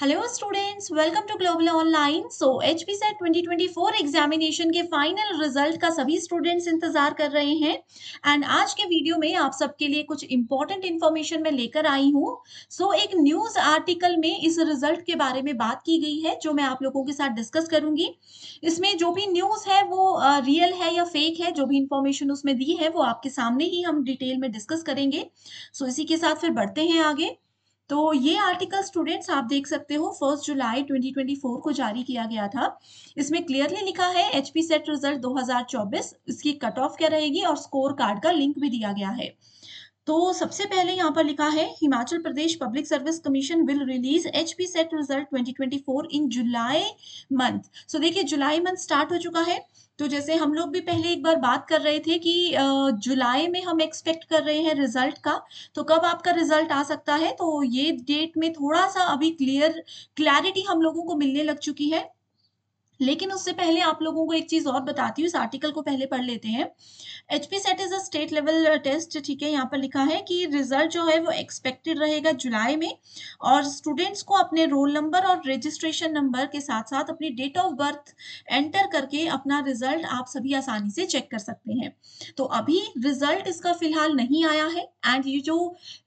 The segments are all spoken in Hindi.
hello students welcome to global online so H P SET twenty examination के फाइनल रिजल्ट का सभी स्टूडेंट्स इंतजार कर रहे हैं एंड आज के वीडियो में आप सबके लिए कुछ इंपॉर्टेंट इन्फॉर्मेशन मैं लेकर आई हूँ सो so, एक न्यूज आर्टिकल में इस रिजल्ट के बारे में बात की गई है जो मैं आप लोगों के साथ डिस्कस करूंगी इसमें जो भी न्यूज है वो रियल uh, है या फेक है जो भी इंफॉर्मेशन उसमें दी है वो आपके सामने ही हम डिटेल में डिस्कस करेंगे सो so, इसी के साथ फिर बढ़ते हैं आगे तो ये आर्टिकल स्टूडेंट्स आप देख सकते हो फर्स्ट जुलाई 2024 को जारी किया गया था इसमें क्लियरली लिखा है एच पी सेट रिजल्ट 2024 इसकी कट ऑफ क्या रहेगी और स्कोर कार्ड का लिंक भी दिया गया है तो सबसे पहले यहाँ पर लिखा है Himachal Pradesh public service commission will release H P SET result 2024 in July month so देखिए जुलाई मंथ स्टार्ट हो चुका है तो जैसे हम लोग भी पहले एक बार बात कर रहे थे कि जुलाई में हम एक्सपेक्ट कर रहे हैं रिजल्ट का तो कब आपका रिजल्ट आ सकता है तो ये डेट में थोड़ा सा अभी क्लियर क्लैरिटी हम लोगों को मिलने लग चुकी है लेकिन उससे पहले आप लोगों को एक चीज और बताती हूँ इस आर्टिकल को पहले पढ़ लेते हैं H P SET is a state level test ठीक है यहाँ पर लिखा है कि रिजल्ट जो है वो एक्सपेक्टेड रहेगा जुलाई में और स्टूडेंट्स को अपने रोल नंबर और रजिस्ट्रेशन नंबर के साथ साथ अपनी डेट ऑफ बर्थ एंटर करके अपना रिजल्ट आप सभी आसानी से चेक कर सकते हैं तो अभी रिजल्ट इसका फिलहाल नहीं आया है एंड ये जो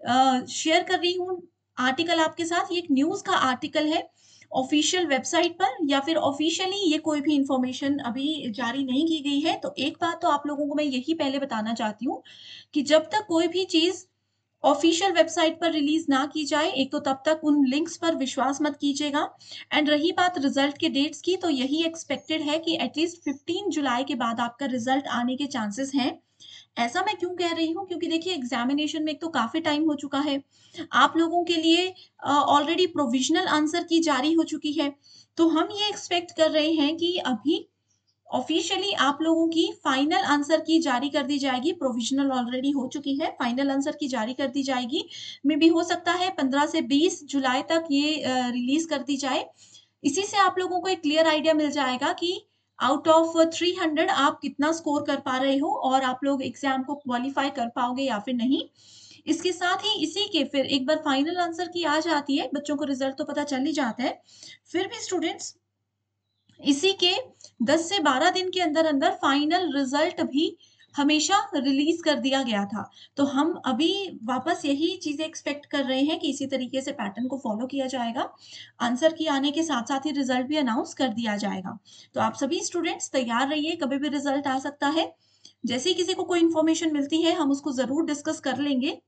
शेयर कर रही हूँ आर्टिकल आपके साथ ये एक न्यूज का आर्टिकल है ऑफिशियल वेबसाइट पर या फिर ऑफिशियली ये कोई भी इंफॉर्मेशन अभी जारी नहीं की गई है तो एक बात तो आप लोगों को मैं यही पहले बताना चाहती हूँ कि जब तक कोई भी चीज़ ऑफिशियल वेबसाइट पर रिलीज ना की जाए एक तो तब तक उन लिंक्स पर विश्वास मत कीजिएगा एंड रही बात रिजल्ट के डेट्स की तो यही एक्सपेक्टेड है कि एटलीस्ट 15 जुलाई के बाद आपका रिजल्ट आने के चांसेस हैं ऐसा मैं क्यों कह रही हूँ क्योंकि देखिए एग्जामिनेशन में एक तो काफी टाइम हो चुका है आप लोगों के लिए ऑलरेडी प्रोविजनल आंसर की जारी हो चुकी है तो हम ये एक्सपेक्ट कर रहे हैं कि अभी ऑफिशियली आप लोगों की फाइनल आंसर की जारी कर दी जाएगी प्रोविजनल ऑलरेडी हो चुकी है फाइनल आंसर की जारी कर दी जाएगी मे भी हो सकता है 15 से 20 जुलाई तक ये रिलीज कर दी जाए इसी से आप लोगों को एक क्लियर आइडिया मिल जाएगा कि आउट ऑफ 300 आप कितना स्कोर कर पा रहे हो और आप लोग एग्जाम को क्वालिफाई कर पाओगे या फिर नहीं इसके साथ ही इसी के फिर एक बार फाइनल आंसर की आ जाती है बच्चों को रिजल्ट तो पता चल ही जाता है फिर भी स्टूडेंट्स इसी के 10 से 12 दिन के अंदर अंदर फाइनल रिजल्ट भी हमेशा रिलीज कर दिया गया था तो हम अभी वापस यही चीजें एक्सपेक्ट कर रहे हैं कि इसी तरीके से पैटर्न को फॉलो किया जाएगा आंसर की आने के साथ साथ ही रिजल्ट भी अनाउंस कर दिया जाएगा तो आप सभी स्टूडेंट्स तैयार रहिए कभी भी रिजल्ट आ सकता है जैसे ही किसी को कोई इन्फॉर्मेशन मिलती है हम उसको जरूर डिस्कस कर लेंगे